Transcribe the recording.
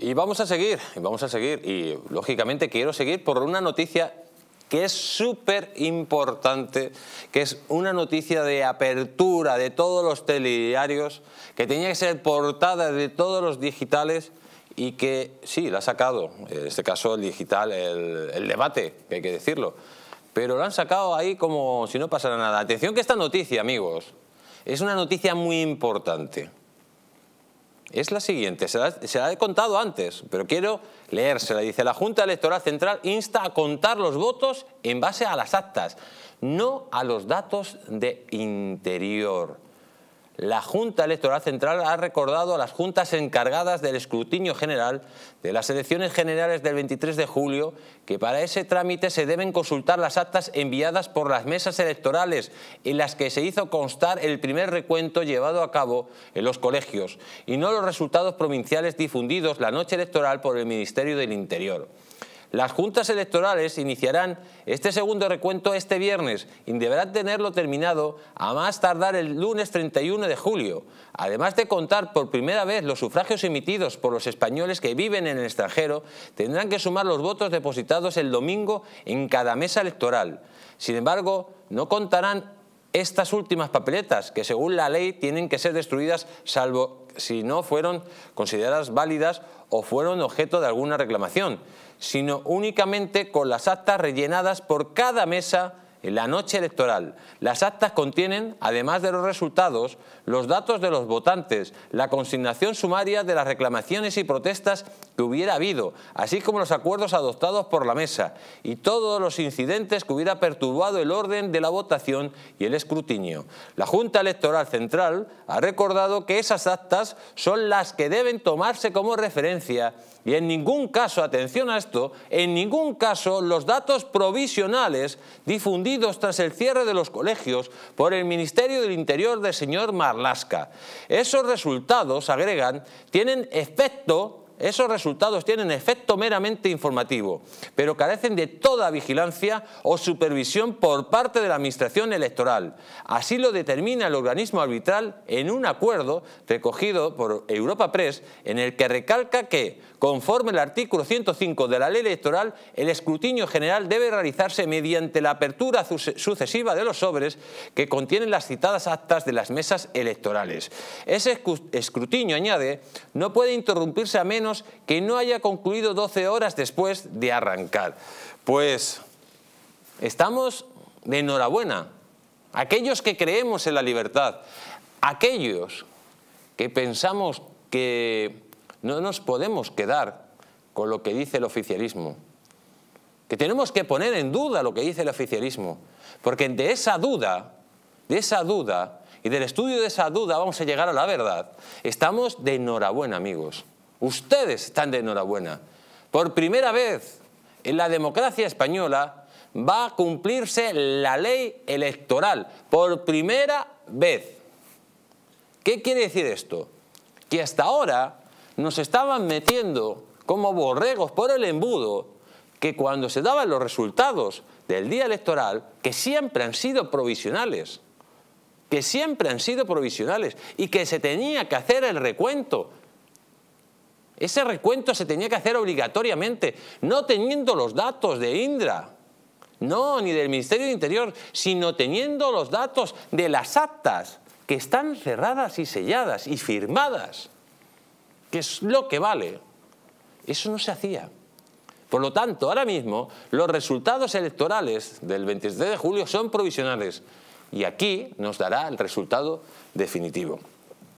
Y vamos a seguir, y vamos a seguir. Y lógicamente quiero seguir por una noticia que es súper importante, que es una noticia de apertura de todos los telediarios, que tenía que ser portada de todos los digitales y que sí, la ha sacado, en este caso el digital, el, debate, que hay que decirlo, pero lo han sacado ahí como si no pasara nada. Atención que esta noticia, amigos, es una noticia muy importante es la siguiente, se la, he contado antes, pero quiero leérsela. Dice, la Junta Electoral Central insta a contar los votos en base a las actas, no a los datos de interior la Junta Electoral Central ha recordado a las juntas encargadas del escrutinio general de las elecciones generales del 23 de julio que para ese trámite se deben consultar las actas enviadas por las mesas electorales en las que se hizo constar el primer recuento llevado a cabo en los colegios y no los resultados provinciales difundidos la noche electoral por el Ministerio del Interior. Las juntas electorales iniciarán este segundo recuento este viernes y deberán tenerlo terminado a más tardar el lunes 31 de julio, además de contar por primera vez los sufragios emitidos por los españoles que viven en el extranjero, tendrán que sumar los votos depositados el domingo en cada mesa electoral. Sin embargo, no contarán estas últimas papeletas, que según la ley tienen que ser destruidas salvo si no fueron consideradas válidas o fueron objeto de alguna reclamación, sino únicamente con las actas rellenadas por cada mesa en la noche electoral. Las actas contienen, además de los resultados, los datos de los votantes, la consignación sumaria de las reclamaciones y protestas que hubiera habido, así como los acuerdos adoptados por la mesa y todos los incidentes que hubiera perturbado el orden de la votación y el escrutinio. La Junta Electoral Central ha recordado que esas actas son las que deben tomarse como referencia y en ningún caso, atención a esto, en ningún caso los datos provisionales difundidos tras el cierre de los colegios por el Ministerio del Interior del señor Mar. Alaska. Esos resultados, agregan, tienen efecto esos resultados tienen efecto meramente informativo, pero carecen de toda vigilancia o supervisión por parte de la Administración electoral. Así lo determina el organismo arbitral en un acuerdo recogido por Europa Press en el que recalca que, conforme el artículo 105 de la ley electoral, el escrutinio general debe realizarse mediante la apertura sucesiva de los sobres que contienen las citadas actas de las mesas electorales. Ese escrutinio, añade, no puede interrumpirse a menos que no haya concluido 12 horas después de arrancar. Pues estamos de enhorabuena. Aquellos que creemos en la libertad, aquellos que pensamos que no nos podemos quedar con lo que dice el oficialismo, que tenemos que poner en duda lo que dice el oficialismo, porque de esa duda, de esa duda y del estudio de esa duda vamos a llegar a la verdad. Estamos de enhorabuena, amigos. Ustedes están de enhorabuena. Por primera vez en la democracia española va a cumplirse la ley electoral. Por primera vez. ¿Qué quiere decir esto? Que hasta ahora nos estaban metiendo como borregos por el embudo que cuando se daban los resultados del día electoral, que siempre han sido provisionales, que siempre han sido provisionales y que se tenía que hacer el recuento ese recuento se tenía que hacer obligatoriamente, no teniendo los datos de Indra, no, ni del Ministerio de Interior, sino teniendo los datos de las actas que están cerradas y selladas y firmadas, que es lo que vale. Eso no se hacía. Por lo tanto, ahora mismo los resultados electorales del 23 de julio son provisionales y aquí nos dará el resultado definitivo.